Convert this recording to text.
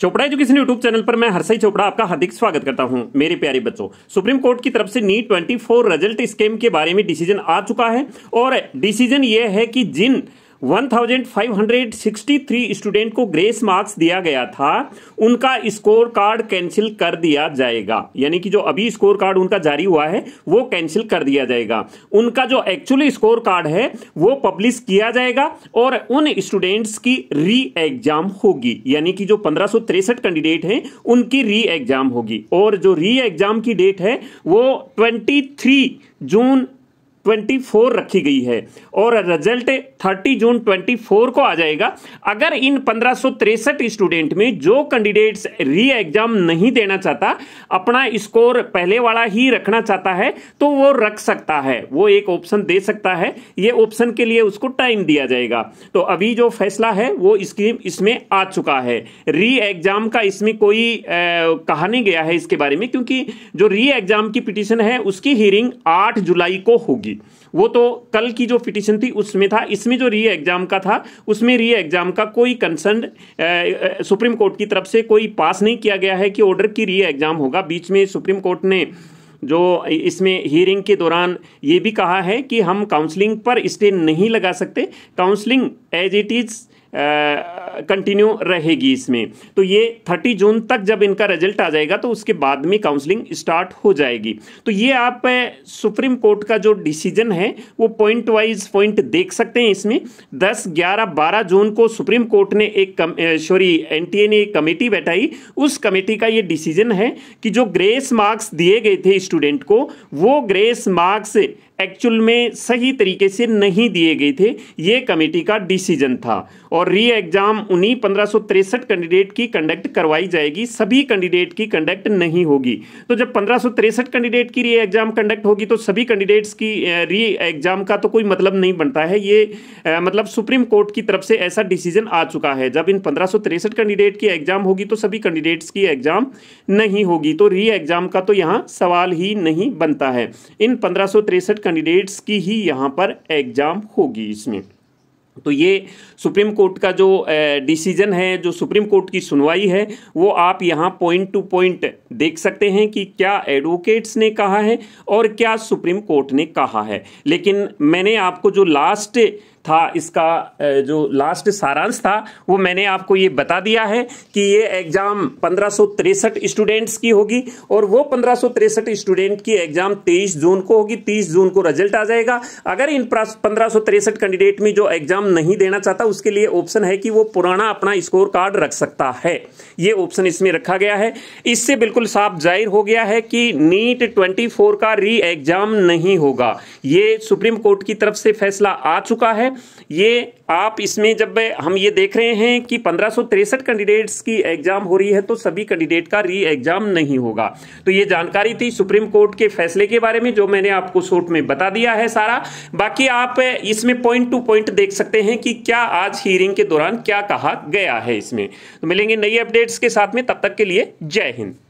Chopra education YouTube channel पर मैं हरसई चोपड़ा आपका हार्दिक स्वागत करता हूं मेरे प्यारे बच्चों सुप्रीम कोर्ट की तरफ से नीट 24 रिजल्ट स्कीम के बारे में डिसीजन आ चुका है और डिसीजन यह है कि जिन 1563 स्टूडेंट को ग्रेस मार्क्स दिया गया था उनका स्कोर कार्ड कैंसिल कर दिया जाएगा यानी कि जो अभी स्कोर कार्ड उनका जारी हुआ है वो कैंसिल कर दिया जाएगा उनका जो एक्चुअली स्कोर कार्ड है वो पब्लिश किया जाएगा और उन स्टूडेंट्स की री एग्जाम होगी यानी कि जो पंद्रह कैंडिडेट हैं उनकी री एग्जाम होगी और जो री एग्जाम की डेट है वो ट्वेंटी जून 24 रखी गई है और रिजल्ट 30 जून 24 को आ जाएगा अगर इन पंद्रह स्टूडेंट में जो कैंडिडेट्स री एग्जाम नहीं देना चाहता अपना स्कोर पहले वाला ही रखना चाहता है तो वो रख सकता है वो एक ऑप्शन दे सकता है ये ऑप्शन के लिए उसको टाइम दिया जाएगा तो अभी जो फैसला है वो इसकी इसमें आ चुका है री एग्जाम का इसमें कोई कहा नहीं गया है इसके बारे में क्योंकि जो री एग्जाम की पिटिशन है उसकी हियरिंग आठ जुलाई को होगी थी वो तो कल की जो पिटिशन थी उसमें था इसमें जो री एग्जाम का था उसमें री एग्जाम का कोई कंसर्न सुप्रीम कोर्ट की तरफ से कोई पास नहीं किया गया है कि ऑर्डर की री एग्जाम होगा बीच में सुप्रीम कोर्ट ने जो इसमें हियरिंग के दौरान ये भी कहा है कि हम काउंसलिंग पर स्टे नहीं लगा सकते counselling as it is continue रहेगी इसमें तो ये 30 जून तक जब इनका रिजल्ट आ जाएगा तो उसके बाद में काउंसलिंग स्टार्ट हो जाएगी तो ये आप सुप्रीम कोर्ट का जो डिसीजन है वो पॉइंट वाइज पॉइंट देख सकते हैं इसमें 10, 11, 12 जून को सुप्रीम कोर्ट ने एक सॉरी एनटीए ने एक कमेटी बैठाई उस कमेटी का ये डिसीजन है कि जो ग्रेस मार्क्स दिए गए थे स्टूडेंट को वो ग्रेस मार्क्स एक्चुअल में सही तरीके से नहीं दिए गए थे ये कमेटी का डिसीजन था और री एग्ज़ाम उन्हीं पंद्रह कैंडिडेट की कंडक्ट करवाई जाएगी सभी कैंडिडेट की कंडक्ट नहीं होगी तो जब पंद्रह कैंडिडेट की री एग्ज़ाम कंडक्ट होगी तो सभी कैंडिडेट्स की री एग्ज़ाम का तो कोई मतलब नहीं बनता है ये मतलब सुप्रीम कोर्ट की तरफ से ऐसा डिसीजन आ चुका है जब इन पंद्रह कैंडिडेट की एग्ज़ाम होगी तो सभी कैंडिडेट्स की एग्ज़ाम नहीं होगी तो री एग्ज़ाम का तो यहाँ सवाल ही नहीं बनता है इन पंद्रह कैंडिडेट्स की ही यहाँ पर एग्ज़ाम होगी इसमें तो ये सुप्रीम कोर्ट का जो डिसीजन है जो सुप्रीम कोर्ट की सुनवाई है वो आप यहाँ पॉइंट टू पॉइंट देख सकते हैं कि क्या एडवोकेट्स ने कहा है और क्या सुप्रीम कोर्ट ने कहा है लेकिन मैंने आपको जो लास्ट था इसका जो लास्ट सारांश था वो मैंने आपको ये बता दिया है कि ये एग्ज़ाम पंद्रह स्टूडेंट्स की होगी और वो पंद्रह स्टूडेंट की एग्ज़ाम तेईस जून को होगी तीस जून को रिजल्ट आ जाएगा अगर इन पंद्रह कैंडिडेट में जो एग्ज़ाम नहीं देना चाहता उसके लिए ऑप्शन है कि वो पुराना अपना स्कोर कार्ड रख सकता है ये ऑप्शन इसमें रखा गया है इससे बिल्कुल साफ जाहिर हो गया है कि नीट ट्वेंटी का री एग्ज़ाम नहीं होगा ये सुप्रीम कोर्ट की तरफ से फैसला आ चुका है ये आप इसमें जब हम ये देख रहे हैं कि पंद्रह कैंडिडेट्स की एग्जाम हो रही है तो सभी कैंडिडेट का री एग्जाम नहीं होगा तो ये जानकारी थी सुप्रीम कोर्ट के फैसले के बारे में जो मैंने आपको शॉर्ट में बता दिया है सारा बाकी आप इसमें पॉइंट टू पॉइंट देख सकते हैं कि क्या आज हियरिंग के दौरान क्या कहा गया है इसमें तो मिलेंगे नई अपडेट्स के साथ में तब तक के लिए जय हिंद